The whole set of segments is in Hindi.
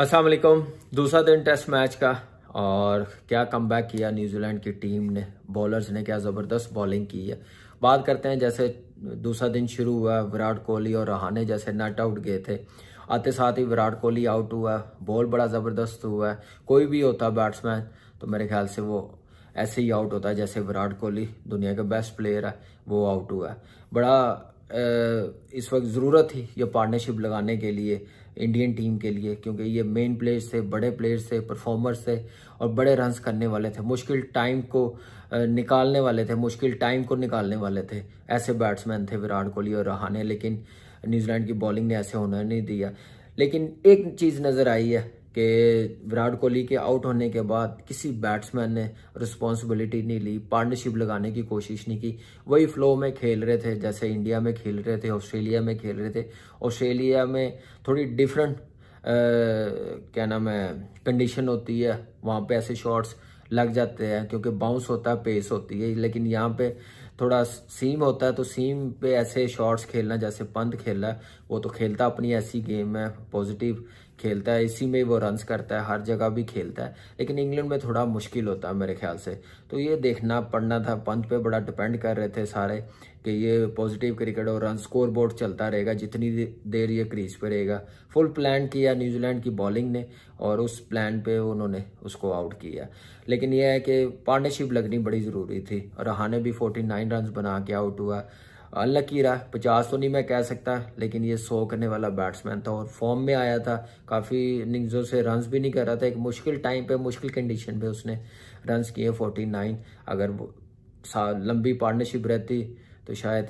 असलकम दूसरा दिन टेस्ट मैच का और क्या कम बैक किया न्यूजीलैंड की टीम ने बॉलर्स ने क्या ज़बरदस्त बॉलिंग की है बात करते हैं जैसे दूसरा दिन शुरू हुआ विराट कोहली और रहाने जैसे नट आउट गए थे आते साथ ही विराट कोहली आउट हुआ बॉल बड़ा ज़बरदस्त हुआ है कोई भी होता बैट्समैन तो मेरे ख्याल से वो ऐसे ही आउट होता है जैसे विराट कोहली दुनिया का बेस्ट प्लेयर है वो आउट हुआ है बड़ा इस वक्त ज़रूरत थी ये पार्टनरशिप लगाने के लिए इंडियन टीम के लिए क्योंकि ये मेन प्लेयर्स थे बड़े प्लेयर्स थे परफॉर्मर्स थे और बड़े रन्स करने वाले थे मुश्किल टाइम को निकालने वाले थे मुश्किल टाइम को निकालने वाले थे ऐसे बैट्समैन थे विराट कोहली और रहाने लेकिन न्यूजीलैंड की बॉलिंग ने ऐसे होना नहीं दिया लेकिन एक चीज़ नज़र आई है कि विराट कोहली के आउट होने के बाद किसी बैट्समैन ने रिस्पॉन्सिबिलिटी नहीं ली पार्टनरशिप लगाने की कोशिश नहीं की वही फ्लो में खेल रहे थे जैसे इंडिया में खेल रहे थे ऑस्ट्रेलिया में खेल रहे थे ऑस्ट्रेलिया में थोड़ी डिफरेंट क्या नाम है कंडीशन होती है वहाँ पे ऐसे शॉट्स लग जाते हैं क्योंकि बाउंस होता है पेस होती है लेकिन यहाँ पे थोड़ा सीम होता है तो सीम पे ऐसे शॉट्स खेलना जैसे पंत खेलना है वो तो खेलता अपनी ऐसी गेम है पॉजिटिव खेलता है इसी में वो रन्स करता है हर जगह भी खेलता है लेकिन इंग्लैंड में थोड़ा मुश्किल होता है मेरे ख्याल से तो ये देखना पड़ना था पंत पे बड़ा डिपेंड कर रहे थे सारे कि ये पॉजिटिव क्रिकेट और रन स्कोर बोर्ड चलता रहेगा जितनी देर ये क्रीज पे रहेगा फुल प्लान किया न्यूजीलैंड की बॉलिंग ने और उस प्लान पे उन्होंने उसको आउट किया लेकिन यह है कि पार्टनरशिप लगनी बड़ी ज़रूरी थी और रहा भी फोर्टी नाइन रन बना के आउट हुआ अनलकी रहा पचास तो नहीं मैं कह सकता लेकिन ये सौ करने वाला बैट्समैन था और फॉर्म में आया था काफ़ी इनिंग्सों से रन्स भी नहीं कर रहा था एक मुश्किल टाइम पे मुश्किल कंडीशन पे उसने रन्स किए फोर्टी नाइन अगर वो लंबी पार्टनरशिप रहती तो शायद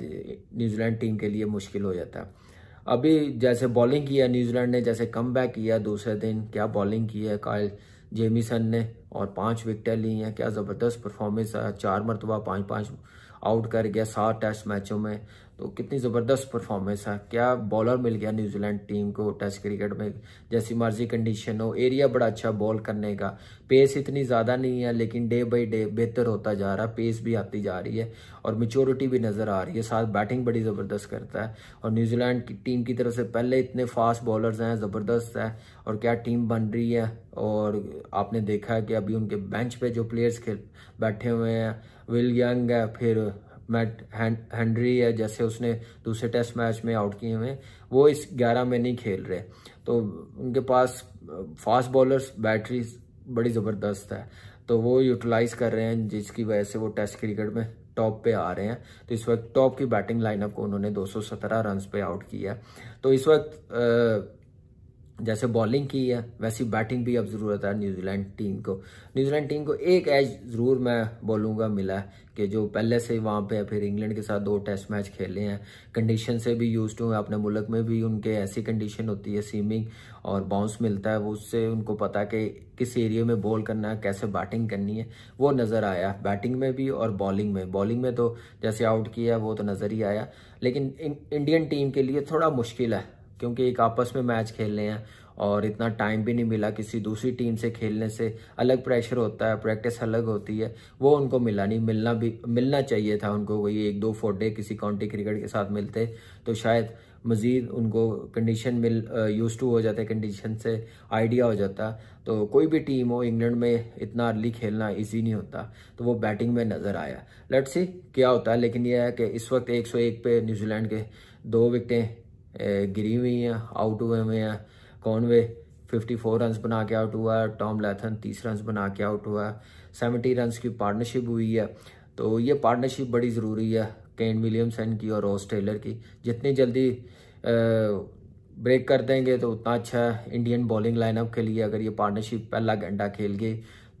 न्यूजीलैंड टीम के लिए मुश्किल हो जाता अभी जैसे बॉलिंग किया न्यूजीलैंड ने जैसे कम किया दूसरे दिन क्या बॉलिंग की है कायल जेमिसन ने और पांच विकटें ली हैं क्या ज़बरदस्त परफॉर्मेंस आया चार मरतबा पाँच पाँच आउट कर गया सात टेस्ट मैचों में तो कितनी ज़बरदस्त परफॉर्मेंस है क्या बॉलर मिल गया न्यूजीलैंड टीम को टेस्ट क्रिकेट में जैसी मर्जी कंडीशन हो एरिया बड़ा अच्छा बॉल करने का पेस इतनी ज़्यादा नहीं है लेकिन डे बाई डे बेहतर होता जा रहा है पेस भी आती जा रही है और मेच्योरिटी भी नज़र आ रही है साथ बैटिंग बड़ी ज़बरदस्त करता है और न्यूजीलैंड की टीम की तरफ से पहले इतने फास्ट बॉलर्स हैं ज़बरदस्त है और क्या टीम बन रही है और आपने देखा है कि अभी उनके बेंच पे जो प्लेयर्स खेल बैठे हुए हैं विल यंग है फिर मैट हैंनरी है जैसे उसने दूसरे टेस्ट मैच में आउट किए हुए वो इस ग्यारह में नहीं खेल रहे तो उनके पास फास्ट बॉलर्स बैटरी बड़ी ज़बरदस्त है तो वो यूटिलाइज़ कर रहे हैं जिसकी वजह से वो टेस्ट क्रिकेट में टॉप पे आ रहे हैं तो इस वक्त टॉप की बैटिंग लाइनअप को उन्होंने 217 रन पे आउट किया तो इस वक्त जैसे बॉलिंग की है वैसी बैटिंग भी अब ज़रूरत है न्यूजीलैंड टीम को न्यूजीलैंड टीम को एक एज ज़रूर मैं बोलूँगा मिला है कि जो पहले से वहाँ पे फिर इंग्लैंड के साथ दो टेस्ट मैच खेले हैं कंडीशन से भी यूज हुए अपने मुल्क में भी उनके ऐसी कंडीशन होती है सीमिंग और बाउंस मिलता है वो उससे उनको पता कि किस एरिया में बॉल करना है कैसे बैटिंग करनी है वो नज़र आया बैटिंग में भी और बॉलिंग में बॉलिंग में तो जैसे आउट किया वो तो नज़र ही आया लेकिन इंडियन टीम के लिए थोड़ा मुश्किल है क्योंकि एक आपस में मैच खेलने हैं और इतना टाइम भी नहीं मिला किसी दूसरी टीम से खेलने से अलग प्रेशर होता है प्रैक्टिस अलग होती है वो उनको मिला नहीं मिलना भी मिलना चाहिए था उनको वही एक दो फोटे किसी काउंटी क्रिकेट के साथ मिलते तो शायद मज़ीद उनको कंडीशन मिल यूज़ टू हो जाते कंडीशन से आइडिया हो जाता तो कोई भी टीम हो इंग्लैंड में इतना अर्ली खेलना इजी नहीं होता तो वो बैटिंग में नज़र आया लेट्स सी क्या होता है लेकिन यह है कि इस वक्त 101 पे न्यूजीलैंड के दो विकटें गिरी हुई हैं आउट हुए हुए हैं कॉनवे 54 रन्स बना के आउट हुआ है टॉम लेथन 30 रन्स बना के आउट हुआ है 70 रन्स की पार्टनरशिप हुई है तो ये पार्टनरशिप बड़ी ज़रूरी है केन विलियमसन की और रॉस टेलर की जितनी जल्दी ब्रेक कर देंगे तो उतना अच्छा है इंडियन बॉलिंग लाइनअप के लिए अगर ये पार्टनरशिप पहला घंटा खेल गई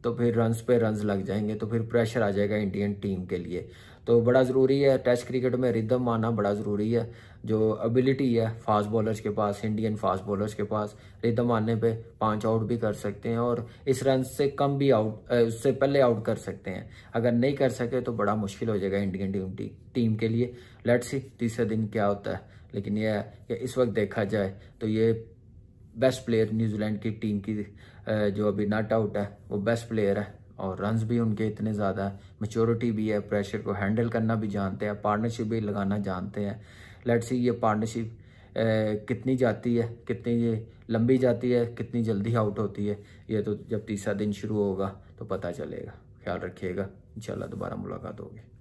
तो फिर रन्स पे रन्स लग जाएंगे तो फिर प्रेशर आ जाएगा इंडियन टीम के लिए तो बड़ा ज़रूरी है टेस्ट क्रिकेट में रिदम आना बड़ा ज़रूरी है जो एबिलिटी है फास्ट बॉलर्स के पास इंडियन फास्ट बॉलर्स के पास रिदम आने पे पांच आउट भी कर सकते हैं और इस रन से कम भी आउट उससे पहले आउट कर सकते हैं अगर नहीं कर सके तो बड़ा मुश्किल हो जाएगा इंडियन टीम टी, टीम के लिए लेट्स सी तीसरे दिन क्या होता है लेकिन यह कि इस वक्त देखा जाए तो ये बेस्ट प्लेयर न्यूजीलैंड की टीम की जो अभी नॉट आउट है वो बेस्ट प्लेयर है और रन भी उनके इतने ज़्यादा है मेचोरिटी भी है प्रेशर को हैंडल करना भी जानते हैं पार्टनरशिप भी लगाना जानते हैं लेट्स सी ये पार्टनरशिप कितनी जाती है कितनी ये लंबी जाती है कितनी जल्दी आउट होती है ये तो जब तीसरा दिन शुरू होगा तो पता चलेगा ख्याल रखिएगा इंशाल्लाह दोबारा मुलाकात होगी